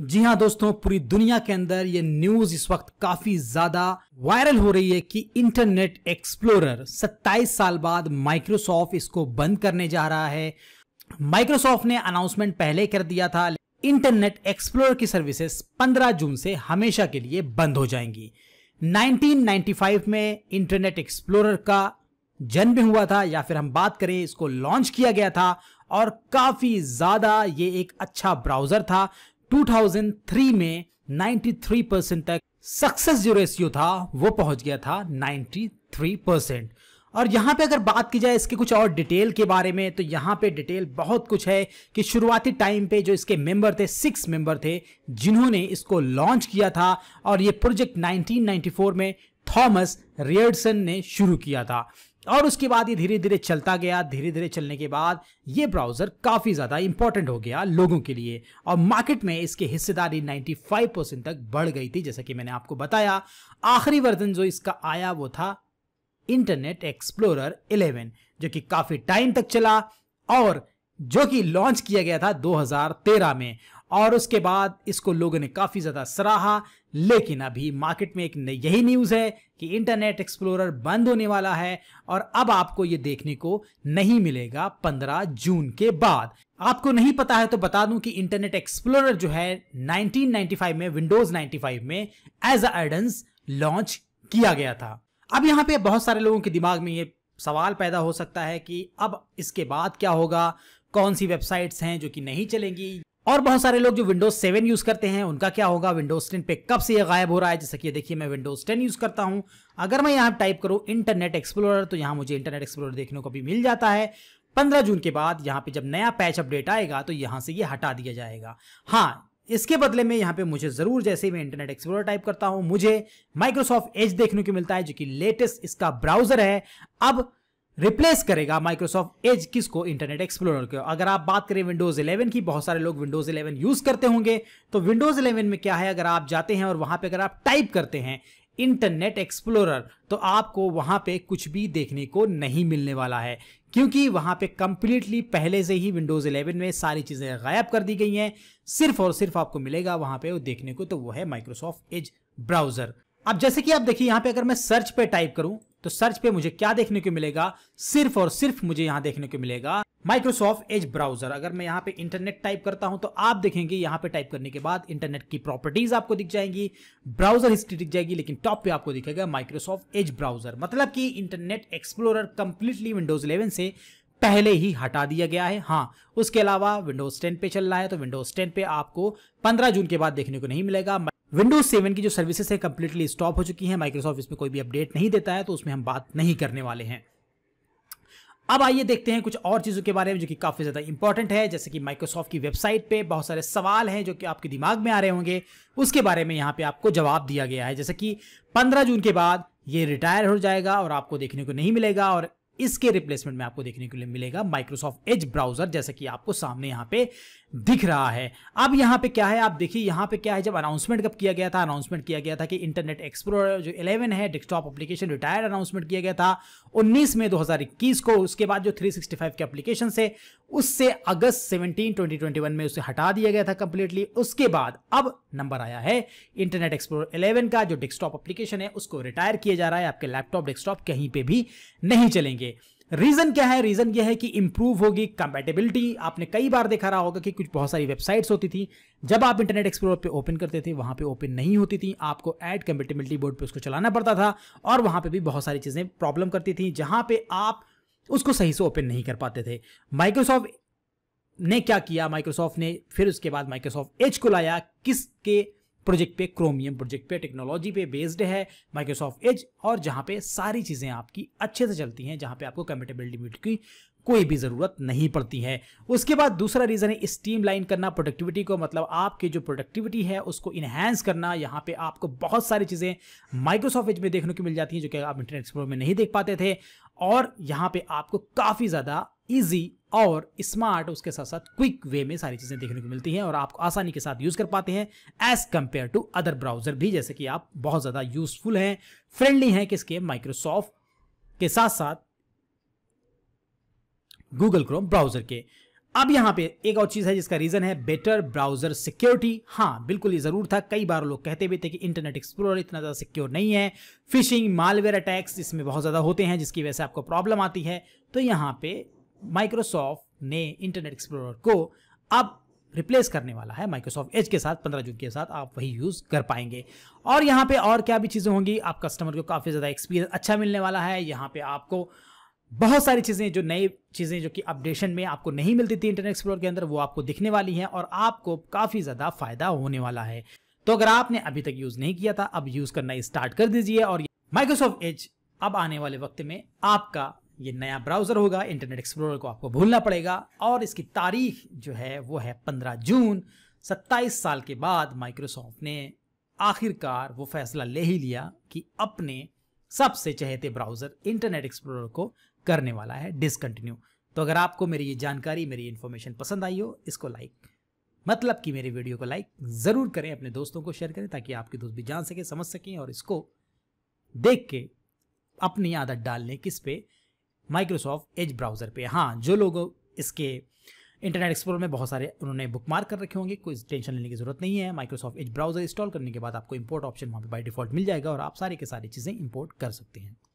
जी हाँ दोस्तों पूरी दुनिया के अंदर ये न्यूज इस वक्त काफी ज्यादा वायरल हो रही है कि इंटरनेट एक्सप्लोरर 27 साल बाद माइक्रोसॉफ्ट इसको बंद करने जा रहा है माइक्रोसॉफ्ट ने अनाउंसमेंट पहले कर दिया था इंटरनेट एक्सप्लोरर की सर्विसेज 15 जून से हमेशा के लिए बंद हो जाएंगी 1995 में इंटरनेट एक्सप्लोरर का जन्म हुआ था या फिर हम बात करें इसको लॉन्च किया गया था और काफी ज्यादा ये एक अच्छा ब्राउजर था 2003 में 93 परसेंट तक सक्सेस जो रेशियो था वो पहुंच गया था 93 परसेंट और यहाँ पे अगर बात की जाए इसके कुछ और डिटेल के बारे में तो यहाँ पे डिटेल बहुत कुछ है कि शुरुआती टाइम पे जो इसके मेंबर थे सिक्स मेंबर थे जिन्होंने इसको लॉन्च किया था और ये प्रोजेक्ट 1994 में थॉमस रियर्डसन ने शुरू किया था और उसके बाद ये धीरे धीरे चलता गया धीरे धीरे चलने के बाद ये ब्राउज़र काफ़ी ज़्यादा इंपॉर्टेंट हो गया लोगों के लिए और मार्केट में इसकी हिस्सेदारी 95 परसेंट तक बढ़ गई थी जैसा कि मैंने आपको बताया आखिरी वर्जन जो इसका आया वो था इंटरनेट एक्सप्लोरर 11 जो कि काफ़ी टाइम तक चला और जो कि लॉन्च किया गया था 2013 में और उसके बाद इसको लोगों ने काफी ज्यादा सराहा लेकिन अभी मार्केट में एक यही न्यूज है कि इंटरनेट एक्सप्लोरर बंद होने वाला है और अब आपको ये देखने को नहीं मिलेगा 15 जून के बाद आपको नहीं पता है तो बता दूं कि इंटरनेट एक्सप्लोरर जो है 1995 में विंडोज 95 में एज एडन्स लॉन्च किया गया था अब यहां पे बहुत सारे लोगों के दिमाग में ये सवाल पैदा हो सकता है कि अब इसके बाद क्या होगा कौन सी वेबसाइट्स हैं जो कि नहीं चलेंगी और बहुत सारे लोग जो विंडोज सेवन यूज करते हैं उनका क्या होगा विंडोज टेन पे कब से ये गायब हो रहा है जैसे कि देखिए मैं विंडोज टेन यूज करता हूं अगर मैं यहां टाइप करूं इंटरनेट एक्सप्लोरर तो यहां मुझे इंटरनेट एक्सप्लोरर देखने को भी मिल जाता है 15 जून के बाद यहां पे जब नया पैच अपडेट आएगा तो यहां से ये हटा दिया जाएगा हाँ इसके बदले में यहां पे मुझे ज़रूर जैसे मैं इंटरनेट एक्सप्लोरर टाइप करता हूं मुझे माइक्रोसॉफ्ट एज देखने को मिलता है जो कि लेटेस्ट इसका ब्राउजर है अब रिप्लेस करेगा माइक्रोसॉफ्ट एज किसको इंटरनेट एक्सप्लोरर को अगर आप बात करें विंडोज 11 की बहुत सारे लोग विंडोज 11 यूज करते होंगे तो विंडोज 11 में क्या है अगर आप जाते हैं और वहां पे अगर आप टाइप करते हैं इंटरनेट एक्सप्लोरर तो आपको वहां पे कुछ भी देखने को नहीं मिलने वाला है क्योंकि वहां पे कंप्लीटली पहले से ही विंडोज 11 में सारी चीजें गायब कर दी गई हैं सिर्फ और सिर्फ आपको मिलेगा वहां पे वो देखने को तो वो है माइक्रोसॉफ्ट एज ब्राउजर अब जैसे कि आप देखिए यहां पे अगर मैं सर्च पे टाइप करूं तो सर्च पे मुझे क्या देखने को मिलेगा सिर्फ और सिर्फ मुझे यहां देखने को मिलेगा माइक्रोसॉफ्ट एज ब्राउजर अगर मैं यहाँ पे इंटरनेट टाइप करता हूं तो आप देखेंगे यहाँ पे टाइप करने के बाद इंटरनेट की प्रॉपर्टीज आपको दिख जाएंगी ब्राउजर हिस्ट्री दिख जाएगी लेकिन टॉप पे आपको दिखेगा माइक्रोसॉफ्ट एज ब्राउजर मतलब कि internet explorer completely Windows eleven से पहले ही हटा दिया गया है हाँ उसके अलावा विंडोज 10 पे चल रहा है तो विंडोज 10 पे आपको 15 जून के बाद देखने को नहीं मिलेगा विंडोज सेवन की जो सर्विसेज है कंप्लीटली स्टॉप हो चुकी है माइक्रोसॉफ्ट इसमें कोई भी अपडेट नहीं देता है तो उसमें हम बात नहीं करने वाले हैं अब आइए देखते हैं कुछ और चीज़ों के बारे में जो कि काफ़ी ज़्यादा इंपॉर्टेंट है जैसे कि माइक्रोसॉफ्ट की वेबसाइट पे बहुत सारे सवाल हैं जो कि आपके दिमाग में आ रहे होंगे उसके बारे में यहाँ पे आपको जवाब दिया गया है जैसे कि 15 जून के बाद ये रिटायर हो जाएगा और आपको देखने को नहीं मिलेगा और इसके रिप्लेसमेंट में आपको देखने के लिए मिलेगा माइक्रोसॉफ्ट एज ब्राउजर जैसा कि आपको सामने यहां पे दिख रहा है अब यहां पे क्या है आप देखिए यहां पे क्या है जब अनाउंसमेंट कब किया गया था अनाउंसमेंट किया गया था कि इंटरनेट एक्सप्लोरर जो 11 है डेस्कटॉप एप्लीकेशन रिटायर्ड अनाउंसमेंट किया गया था 19 में 2021 को उसके बाद जो 365 के एप्लीकेशन है उससे अगस्त 17 2021 में उसे हटा दिया गया था कंप्लीटली उसके बाद अब नंबर आया है इंटरनेट एक्सप्लोर 11 का जो डेस्कटॉप एप्लीकेशन है उसको रिटायर किया जा रहा है आपके लैपटॉप डेस्कटॉप कहीं पे भी नहीं चलेंगे रीजन क्या है रीजन यह है कि इंप्रूव होगी कंपेटेबिलिटी आपने कई बार देखा रहा होगा कि कुछ बहुत सारी वेबसाइट्स होती थी जब आप इंटरनेट एक्सप्लोर पे ओपन करते थे वहां पे ओपन नहीं होती थी आपको एड कंपेटेबिलिटी बोर्ड पे उसको चलाना पड़ता था और वहां पे भी बहुत सारी चीजें प्रॉब्लम करती थी जहां पे आप उसको सही से ओपन नहीं कर पाते थे माइक्रोसॉफ्ट ने क्या किया माइक्रोसॉफ्ट ने फिर उसके बाद माइक्रोसॉफ्ट एज को लाया किसके प्रोजेक्ट पे क्रोमियम प्रोजेक्ट पे टेक्नोलॉजी पे बेस्ड है माइक्रोसॉफ्ट एज और जहां पे सारी चीज़ें आपकी अच्छे से चलती हैं जहां पे आपको कम्पेटेबिलिटी की कोई भी ज़रूरत नहीं पड़ती है उसके बाद दूसरा रीज़न है स्टीम लाइन करना प्रोडक्टिविटी को मतलब आपकी जो प्रोडक्टिविटी है उसको इन्हेंस करना यहाँ पे आपको बहुत सारी चीज़ें माइक्रोसॉफ्ट एज में देखने को मिल जाती हैं जो कि आप इंटरनेट एक्सप्लोर में नहीं देख पाते थे और यहाँ पे आपको काफ़ी ज़्यादा ईजी और स्मार्ट उसके साथ साथ क्विक वे में सारी चीज़ें देखने को मिलती हैं और आप आसानी के साथ यूज़ कर पाते हैं Edge compare to other browser भी जैसे कि आप बहुत ज़्यादा यूजफुल हैं फ्रेंडली हैं किसके माइक्रोसॉफ्ट के साथ साथ गूगल क्रोम ब्राउजर के अब यहां पे एक और चीज़ है जिसका रीज़न है बेटर ब्राउजर सिक्योरिटी हाँ बिल्कुल ये ज़रूर था कई बार लोग कहते भी थे कि इंटरनेट एक्सप्लोरर इतना ज़्यादा सिक्योर नहीं है फिशिंग मालवेयर अटैक्स इसमें बहुत ज़्यादा होते हैं जिसकी वजह से आपको प्रॉब्लम आती है तो यहां पे माइक्रोसॉफ्ट ने इंटरनेट एक्सप्लोरर को अब रिप्लेस करने वाला है माइक्रोसॉफ्ट एज के साथ पंद्रह जून के साथ आप वही यूज़ कर पाएंगे और यहाँ पे और क्या भी चीज़ें होंगी आप कस्टमर को काफ़ी ज़्यादा एक्सपीरियंस अच्छा मिलने वाला है यहाँ पे आपको बहुत सारी चीज़ें जो नई चीज़ें जो कि अपडेशन में आपको नहीं मिलती थी इंटरनेट एक्सप्लोर के अंदर वो आपको दिखने वाली हैं और आपको काफ़ी ज़्यादा फ़ायदा होने वाला है तो अगर आपने अभी तक यूज़ नहीं किया था अब यूज़ करना स्टार्ट कर दीजिए और माइक्रोसॉफ्ट एज अब आने वाले वक्त में आपका ये नया ब्राउज़र होगा इंटरनेट एक्सप्लोरर को आपको भूलना पड़ेगा और इसकी तारीख जो है वो है 15 जून 27 साल के बाद माइक्रोसॉफ्ट ने आखिरकार वो फैसला ले ही लिया कि अपने सबसे चहेते ब्राउज़र इंटरनेट एक्सप्लोरर को करने वाला है डिसकंटिन्यू तो अगर आपको मेरी ये जानकारी मेरी इन्फॉर्मेशन पसंद आई हो इसको लाइक मतलब कि मेरी वीडियो को लाइक ज़रूर करें अपने दोस्तों को शेयर करें ताकि आपके दोस्त भी जान सकें समझ सकें और इसको देख के अपनी आदत डाल लें किस पे माइक्रोसॉफ्ट एज ब्राउज़र पे हाँ जो लोग इसके इंटरनेट एक्सप्लोरर में बहुत सारे उन्होंने बुक कर रखे होंगे कोई टेंशन लेने की जरूरत नहीं है माइक्रोसॉफ्ट एज ब्राउज़र इंस्टॉल करने के बाद आपको इंपोर्ट ऑप्शन वहाँ पर बाई डिफॉल्ट मिल जाएगा और आप सारी के सारी चीज़ें इंपोर्ट कर सकते हैं